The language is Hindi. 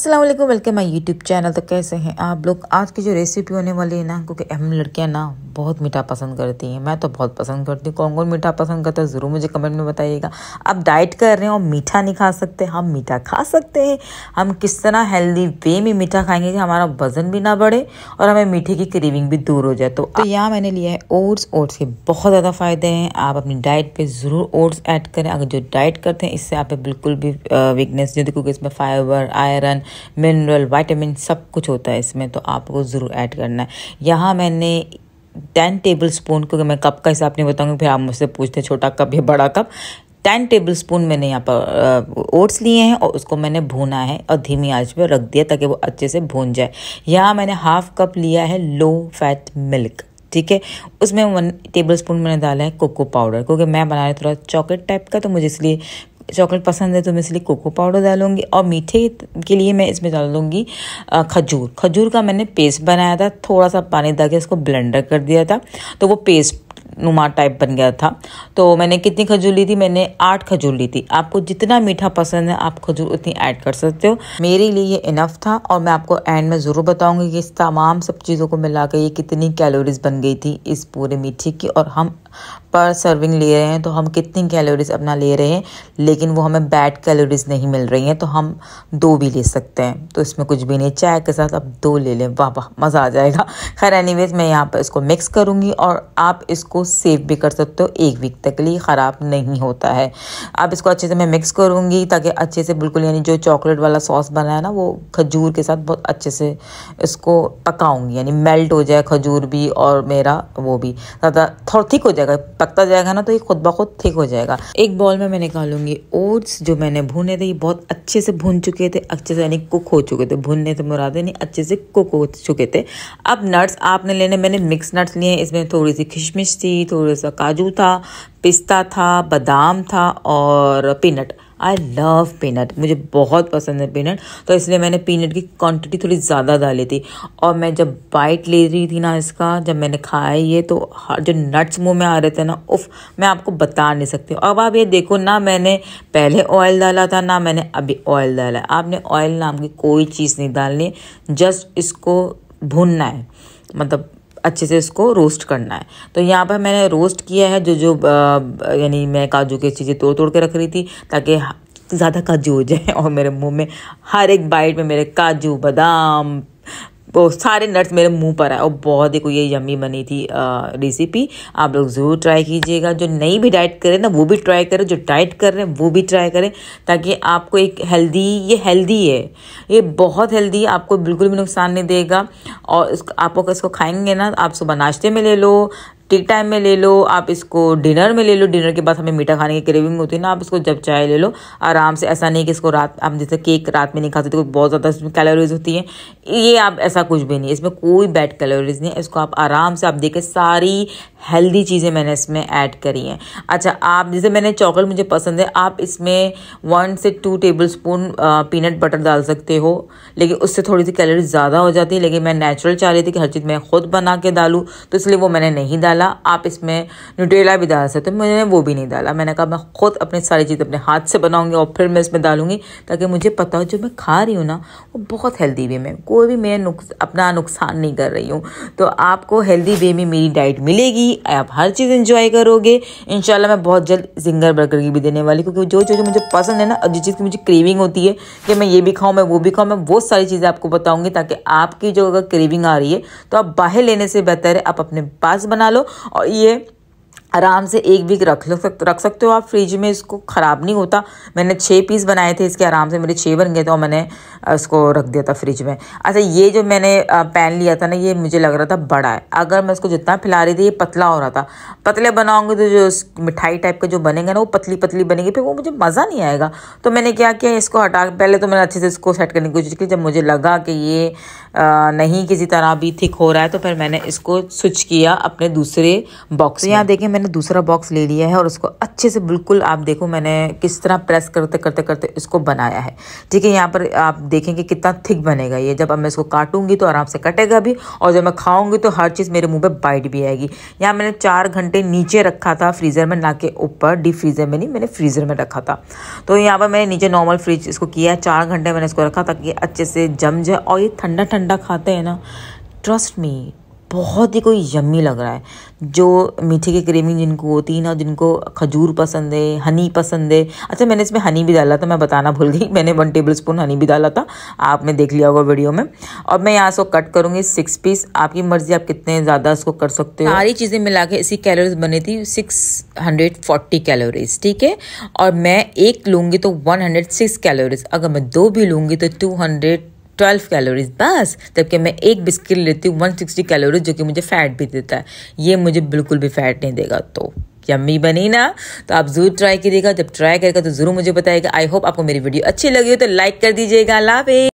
अस्सलाम वालेकुम वेलकम माई यूट्यूब चैनल तो कैसे हैं आप लोग आज की जो रेसिपी होने वाली है ना क्योंकि हम लड़कियां ना बहुत मीठा पसंद करती हैं मैं तो बहुत पसंद करती हूँ कौन कौन मीठा पसंद करता है ज़रूर मुझे कमेंट में बताइएगा आप डाइट कर रहे हैं और मीठा नहीं खा सकते हम मीठा खा सकते हैं हम किस तरह हेल्दी वे में मीठा खाएंगे कि हमारा वजन भी ना बढ़े और हमें मीठे की क्रीविंग भी दूर हो जाए तो, तो यहाँ मैंने लिया है ओट्स ओट्स के बहुत ज़्यादा फ़ायदे हैं आप अपनी डाइट पर ज़रूर ओट्स ऐड करें अगर जो डाइट करते हैं इससे आप बिल्कुल भी वीकनेस नहीं क्योंकि इसमें फाइबर आयरन मिनरल वाइटामिन सब कुछ होता है इसमें तो आपको ज़रूर ऐड करना है यहाँ मैंने टेन टेबल स्पून क्योंकि मैं कप का हिसाब नहीं बताऊंगी फिर आप मुझसे पूछते हैं छोटा कप या बड़ा कप टेन टेबल स्पून मैंने यहाँ पर ओट्स लिए हैं और उसको मैंने भूना है और धीमी आंच पर रख दिया ताकि वो अच्छे से भून जाए यहाँ मैंने हाफ कप लिया है लो फैट मिल्क ठीक है उसमें वन टेबल स्पून मैंने डाला है कोको पाउडर क्योंकि मैं बना रही थोड़ा चॉकलेट टाइप का तो मुझे इसलिए चॉकलेट पसंद है तो मैं इसलिए कोको पाउडर डालूंगी और मीठे के लिए मैं इसमें डाल दूंगी खजूर खजूर का मैंने पेस्ट बनाया था थोड़ा सा पानी डाल के इसको ब्लेंडर कर दिया था तो वो पेस्ट नुमा टाइप बन गया था तो मैंने कितनी खजूर ली थी मैंने आठ खजूर ली थी आपको जितना मीठा पसंद है आप खजूर उतनी ऐड कर सकते हो मेरे लिए ये इनफ था और मैं आपको एंड में ज़रूर बताऊंगी कि इस तमाम सब चीज़ों को मिला के ये कितनी कैलोरीज बन गई थी इस पूरे मीठे की और हम पर सर्विंग ले रहे हैं तो हम कितनी कैलोरीज अपना ले रहे हैं लेकिन वो हमें बैड कैलोरीज नहीं मिल रही हैं तो हम दो भी ले सकते हैं तो इसमें कुछ भी नहीं चाय के साथ आप दो ले लें वाह वाह मज़ा आ जाएगा खैर एनीवेज मैं यहाँ पर इसको मिक्स करूँगी और आप इसको सेव भी कर सकते हो एक वीक तक लिए ख़राब नहीं होता है अब इसको अच्छे से मैं मिक्स करूँगी ताकि अच्छे से बिल्कुल यानी जो चॉकलेट वाला सॉस बना है ना वो खजूर के साथ बहुत अच्छे से इसको पकाऊँगी यानी मेल्ट हो जाए खजूर भी और मेरा वो भी ज़्यादा थोड़ा ठीक हो जाए जाएगा पकता जाएगा ना तो ये खुद ब खुद ठीक हो जाएगा एक बॉल में मैं निकालूंगी ओट्स जो मैंने भुने थे ये बहुत अच्छे से भुन चुके थे अच्छे से यानी कुक हो चुके थे भुनने थे तो मुरादे नहीं अच्छे से कुक हो चुके थे अब नट्स आपने लेने मैंने मिक्स नट्स लिए इसमें थोड़ी सी किशमिश थी थोड़ा सा काजू था पिस्ता था बादाम था और पीनट आई लव पीनट मुझे बहुत पसंद है पीनट तो इसलिए मैंने पीनट की क्वांटिटी थोड़ी ज़्यादा डाली थी और मैं जब बाइट ले रही थी ना इसका जब मैंने खाया ये तो जो नट्स मुंह में आ रहे थे ना उफ मैं आपको बता नहीं सकती अब आप ये देखो ना मैंने पहले ऑयल डाला था ना मैंने अभी ऑयल डाला आपने ऑयल नाम की कोई चीज़ नहीं डालनी जस्ट इसको भुनना है मतलब अच्छे से इसको रोस्ट करना है तो यहाँ पर मैंने रोस्ट किया है जो जो यानी मैं काजू की चीज़ें तोड़ तोड़ के रख रही थी ताकि ज़्यादा काजू हो जाए और मेरे मुंह में हर एक बाइट में मेरे काजू बादाम वो सारे नट्स मेरे मुंह पर आए और बहुत ही कोई ये यमी बनी थी रेसिपी आप लोग ज़रूर ट्राई कीजिएगा जो नई भी डाइट करें ना वो भी ट्राई करें जो डाइट कर रहे हैं वो भी ट्राई करें ताकि आपको एक हेल्दी ये हेल्दी है ये बहुत हेल्दी है आपको बिल्कुल भी नुकसान नहीं देगा और इसको आप इसको खाएंगे ना आप सुबह नाश्ते में ले लो टिक टाइम में ले लो आप इसको डिनर में ले लो डिनर के बाद हमें मीठा खाने की क्रेविंग होती है ना आप इसको जब चाय ले लो आराम से ऐसा नहीं कि इसको रात आप जैसे केक रात में नहीं खा सकते तो बहुत ज़्यादा इसमें कैलोरीज होती है ये आप ऐसा कुछ भी नहीं इसमें कोई बैड कैलोरीज नहीं है इसको आप आराम से आप देखें सारी हेल्दी चीज़ें मैंने इसमें ऐड करी हैं अच्छा आप जैसे मैंने चॉकलेट मुझे पसंद है आप इसमें वन से two tablespoon peanut butter डाल सकते हो लेकिन उससे थोड़ी सी कैलोरीज ज़्यादा हो जाती है लेकिन मैं नेचुरल चाह रही थी कि हर चीज़ मैं खुद बना के डालूँ तो इसलिए वो मैंने नहीं डाला डाला आप इसमें न्यूट्रेला भी डाल सकते हैं मैंने वो भी नहीं डाला मैंने कहा मैं खुद अपनी सारी चीज़ अपने हाथ से बनाऊंगी और फिर मैं इसमें डालूंगी ताकि मुझे पता हो जो मैं खा रही हूँ ना वो बहुत हेल्दी वे में कोई भी मैं अपना नुकसान नहीं कर रही हूँ तो आपको हेल्दी वे में मेरी डाइट मिलेगी आप हर चीज़ इंजॉय करोगे इन मैं बहुत जल्द जिंगर बर्गर की भी देने वाली क्योंकि जो चीज़ मुझे पसंद है ना और जिस चीज़ की मुझे क्रेविंग होती है कि मैं ये भी खाऊँ मैं वो भी खाऊँ मैं वो सारी चीज़ें आपको बताऊँगी ताकि आपकी जो अगर क्रेविंग आ रही है तो आप बाहर लेने से बेहतर है आप अपने पास बना लो और ये आराम से एक वीक रख लो सक रख सकते हो आप फ्रिज में इसको ख़राब नहीं होता मैंने छः पीस बनाए थे इसके आराम से मेरे छः बन गए तो मैंने इसको रख दिया था फ्रिज में अच्छा ये जो मैंने पैन लिया था ना ये मुझे लग रहा था बड़ा है अगर मैं इसको जितना फैला रही थी ये पतला हो रहा था पतले बनाऊंगी तो जो मिठाई टाइप का जो बनेगा ना वो पतली पतली बनेगी फिर वो मुझे मज़ा नहीं आएगा तो मैंने क्या किया इसको हटा पहले तो मैंने अच्छे से इसको सेट करने की कोशिश की जब मुझे लगा कि ये नहीं किसी तरह भी थिक हो रहा है तो फिर मैंने इसको स्विच किया अपने दूसरे बॉक्स तो यहाँ देखें मैंने दूसरा बॉक्स ले लिया है और उसको अच्छे से बिल्कुल आप देखो मैंने किस तरह प्रेस करते करते करते इसको बनाया है ठीक है यहाँ पर आप देखेंगे कितना थिक बनेगा ये जब अब मैं इसको काटूंगी तो आराम से कटेगा भी और जब मैं खाऊंगी तो हर चीज़ मेरे मुँह पर बाइट भी आएगी यहाँ मैंने चार घंटे नीचे रखा था फ्रीज़र में ना के ऊपर डीप फ्रीज़र में नहीं मैंने फ्रीज़र में रखा था तो यहाँ पर मैंने नीचे नॉर्मल फ्रिज इसको किया है चार घंटे मैंने इसको रखा ताकि अच्छे से जम जाए और ये ठंडा ठंडा खाते हैं ना ट्रस्ट मी बहुत ही कोई यम्मी लग रहा है जो मीठे की क्रीमिंग जिनको होती है ना जिनको खजूर पसंद है हनी पसंद है अच्छा मैंने इसमें हनी भी डाला था मैं बताना भूल गई मैंने वन टेबल स्पून हनी भी डाला था आपने देख लिया होगा वीडियो में और मैं यहाँ इसको कट करूँगी सिक्स पीस आपकी मर्जी आप कितने ज़्यादा इसको कर सकते हो सारी चीज़ें मिला के इसी कैलोरीज बनी थी सिक्स हंड्रेड फोर्टी कैलोरीज ठीक है और मैं एक लूँगी तो वन हंड्रेड सिक्स कैलोरीज अगर मैं दो भी लूँगी तो टू हंड्रेड ट्वेल्व कैलोरीज बस जबकि मैं एक बिस्किट लेती हूँ वन सिक्सटी कैलोरीज जो कि मुझे फैट भी देता है ये मुझे बिल्कुल भी फैट नहीं देगा तो यम्मी बनी ना तो आप ज़रूर ट्राई करिएगा जब ट्राई करेगा तो ज़रूर मुझे बताएगा आई होप आपको मेरी वीडियो अच्छी लगी हो तो लाइक कर दीजिएगा लाभ